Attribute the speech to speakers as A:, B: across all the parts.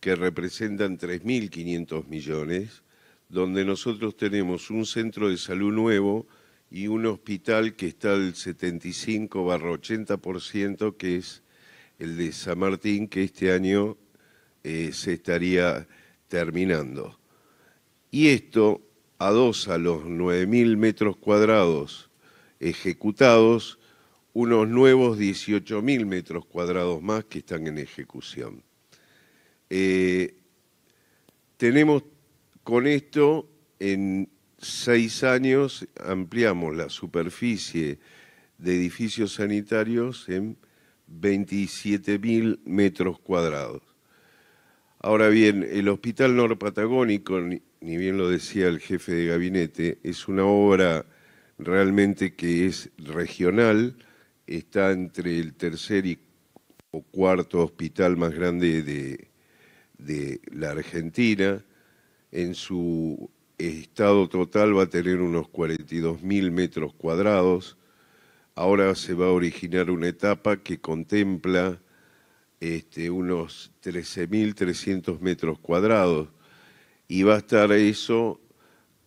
A: que representan 3.500 millones, donde nosotros tenemos un centro de salud nuevo y un hospital que está al 75 80%, que es el de San Martín, que este año eh, se estaría terminando. Y esto adosa los 9.000 metros cuadrados ejecutados, unos nuevos 18.000 metros cuadrados más que están en ejecución. Eh, tenemos con esto, en seis años ampliamos la superficie de edificios sanitarios en 27.000 metros cuadrados. Ahora bien, el Hospital patagónico ni bien lo decía el jefe de gabinete, es una obra realmente que es regional, está entre el tercer y cuarto hospital más grande de, de la Argentina, en su estado total va a tener unos 42.000 metros cuadrados. Ahora se va a originar una etapa que contempla este, unos 13.300 metros cuadrados. Y va a estar eso,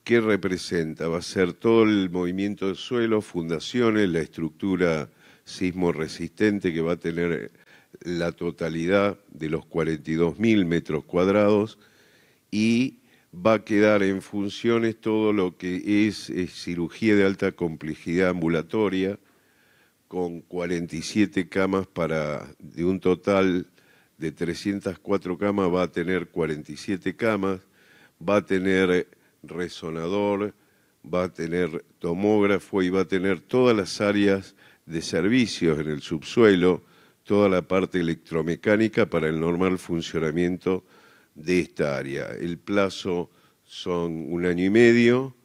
A: ¿qué representa? Va a ser todo el movimiento del suelo, fundaciones, la estructura sismo resistente que va a tener la totalidad de los 42.000 metros cuadrados y va a quedar en funciones todo lo que es, eh, cirugía de alta complejidad ambulatoria, con 47 camas para, de un total de 304 camas, va a tener 47 camas, va a tener resonador, va a tener tomógrafo y va a tener todas las áreas de servicios en el subsuelo, toda la parte electromecánica para el normal funcionamiento de esta área. El plazo son un año y medio.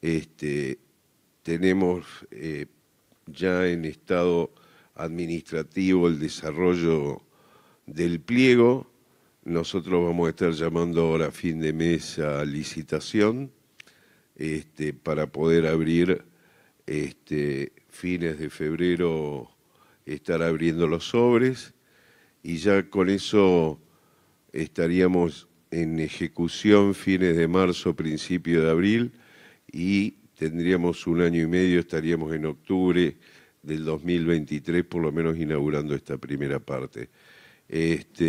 A: Este, tenemos eh, ya en estado administrativo el desarrollo del pliego. Nosotros vamos a estar llamando ahora a fin de mes a licitación este, para poder abrir este, fines de febrero estar abriendo los sobres y ya con eso estaríamos en ejecución fines de marzo, principio de abril y tendríamos un año y medio, estaríamos en octubre del 2023 por lo menos inaugurando esta primera parte. Este...